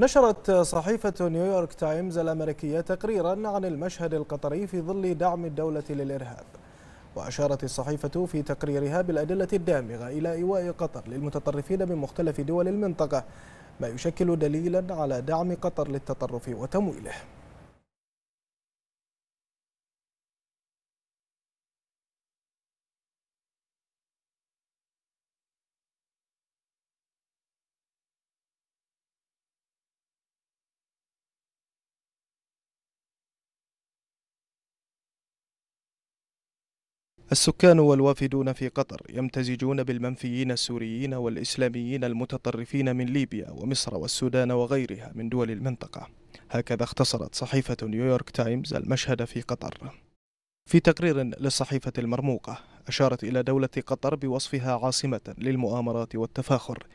نشرت صحيفة نيويورك تايمز الأمريكية تقريرا عن المشهد القطري في ظل دعم الدولة للإرهاب وأشارت الصحيفة في تقريرها بالأدلة الدامغة إلى إيواء قطر للمتطرفين من مختلف دول المنطقة ما يشكل دليلا على دعم قطر للتطرف وتمويله السكان والوافدون في قطر يمتزجون بالمنفيين السوريين والإسلاميين المتطرفين من ليبيا ومصر والسودان وغيرها من دول المنطقة هكذا اختصرت صحيفة نيويورك تايمز المشهد في قطر في تقرير للصحيفة المرموقة أشارت إلى دولة قطر بوصفها عاصمة للمؤامرات والتفاخر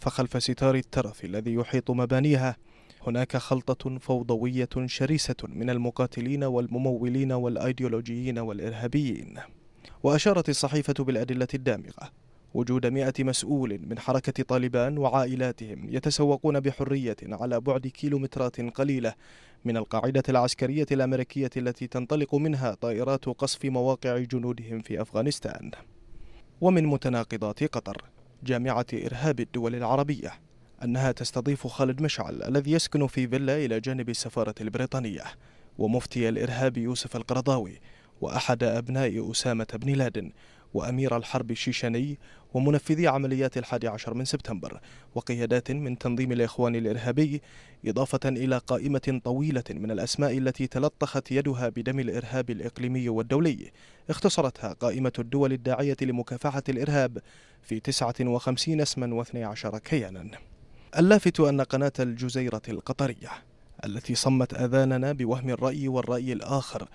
فخلف ستار الترف الذي يحيط مبانيها هناك خلطة فوضوية شرسة من المقاتلين والممولين والأيديولوجيين والإرهابيين وأشارت الصحيفة بالأدلة الدامغة وجود مئة مسؤول من حركة طالبان وعائلاتهم يتسوقون بحرية على بعد كيلومترات قليلة من القاعدة العسكرية الأمريكية التي تنطلق منها طائرات قصف مواقع جنودهم في أفغانستان ومن متناقضات قطر جامعة إرهاب الدول العربية أنها تستضيف خالد مشعل الذي يسكن في فيلا إلى جانب السفارة البريطانية ومفتي الإرهاب يوسف القرضاوي وأحد أبناء أسامة بن لادن وأمير الحرب الشيشاني ومنفذي عمليات الحادي عشر من سبتمبر وقيادات من تنظيم الإخوان الإرهابي إضافة إلى قائمة طويلة من الأسماء التي تلطخت يدها بدم الإرهاب الإقليمي والدولي اختصرتها قائمة الدول الداعية لمكافحة الإرهاب في 59 اسما و12 كيانا اللافت أن قناة الجزيرة القطرية التي صمت أذاننا بوهم الرأي والرأي الآخر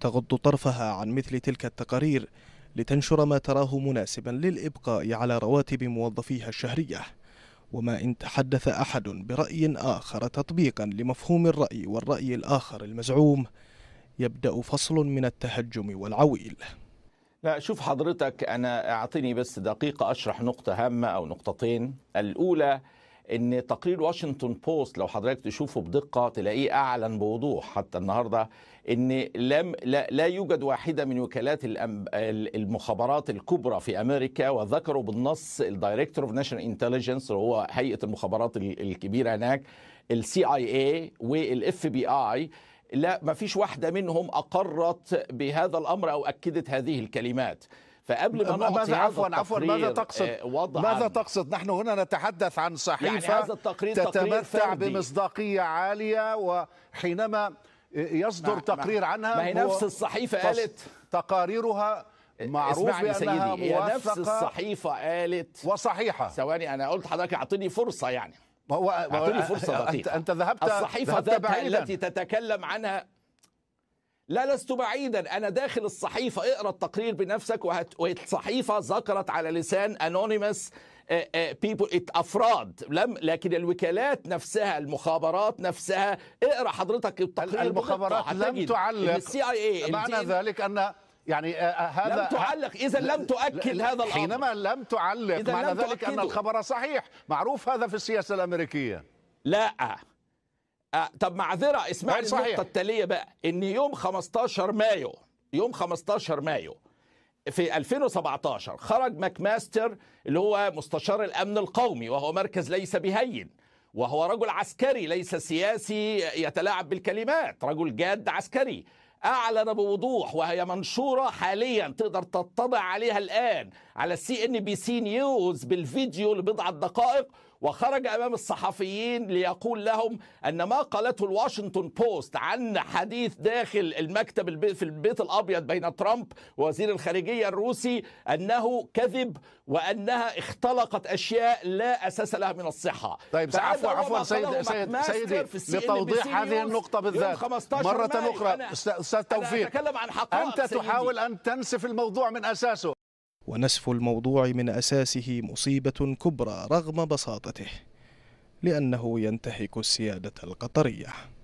تغض طرفها عن مثل تلك التقارير لتنشر ما تراه مناسبا للإبقاء على رواتب موظفيها الشهرية وما إن تحدث أحد برأي آخر تطبيقا لمفهوم الرأي والرأي الآخر المزعوم يبدأ فصل من التهجم والعويل لا شوف حضرتك أنا أعطيني بس دقيقة أشرح نقطة هامة أو نقطتين الأولى ان تقرير واشنطن بوست لو حضرتك تشوفه بدقه تلاقيه اعلن بوضوح حتى النهارده ان لم لا, لا يوجد واحده من وكالات المخابرات الكبرى في امريكا وذكروا بالنص الدايركتور اوف ناشونال انتليجنس وهو هيئه المخابرات الكبيره هناك السي اي اي والاف بي اي لا ما فيش واحده منهم اقرت بهذا الامر او اكدت هذه الكلمات فقبل ما ماذا عفوا عفوا ماذا تقصد آه، وضع ماذا تقصد نحن هنا نتحدث عن صحيفه يعني هذا التقرير تتمتع بمصداقيه عاليه وحينما يصدر ما نعم، نعم. تقرير ما عنها ما هي نفس الصحيفه قالت تقاريرها معروف بانها سيدي هي نفس الصحيفه قالت وصحيحه ثواني انا قلت لحضرتك اعطيني فرصه يعني ما هو اعطيني فرصه دقيقه انت ذهبت الصحيفه ذهبت التي تتكلم عنها لا لست بعيدا أنا داخل الصحيفة اقرأ التقرير بنفسك والصحيفة ذكرت على لسان أنونيمس بيبول افراد لم لكن الوكالات نفسها المخابرات نفسها اقرا حضرتك التقرير المخابرات لم تعلق السي اي اي معنى ذلك ان يعني هذا لم تعلق اذا لم تؤكد هذا الامر حينما لم تعلق معنى لم ذلك تؤكده. ان الخبر صحيح معروف هذا في السياسه الامريكيه لا أه طب معذره اسمعي النقطه التاليه بقى ان يوم 15 مايو يوم 15 مايو في 2017 خرج ماكماستر اللي هو مستشار الامن القومي وهو مركز ليس بهين وهو رجل عسكري ليس سياسي يتلاعب بالكلمات رجل جاد عسكري اعلن بوضوح وهي منشوره حاليا تقدر تطبع عليها الان على السي ان بي سي نيوز بالفيديو لبضعه دقائق وخرج امام الصحفيين ليقول لهم ان ما قالته الواشنطن بوست عن حديث داخل المكتب في البيت الابيض بين ترامب ووزير الخارجيه الروسي انه كذب وانها اختلقت اشياء لا اساس لها من الصحه طيب عفوا عفوا سيد سيد سيدي لتوضيح هذه النقطه بالذات مره اخرى استاذ توفيق انت تحاول ان تنسف الموضوع من اساسه ونسف الموضوع من أساسه مصيبة كبرى رغم بساطته لأنه ينتهك السيادة القطرية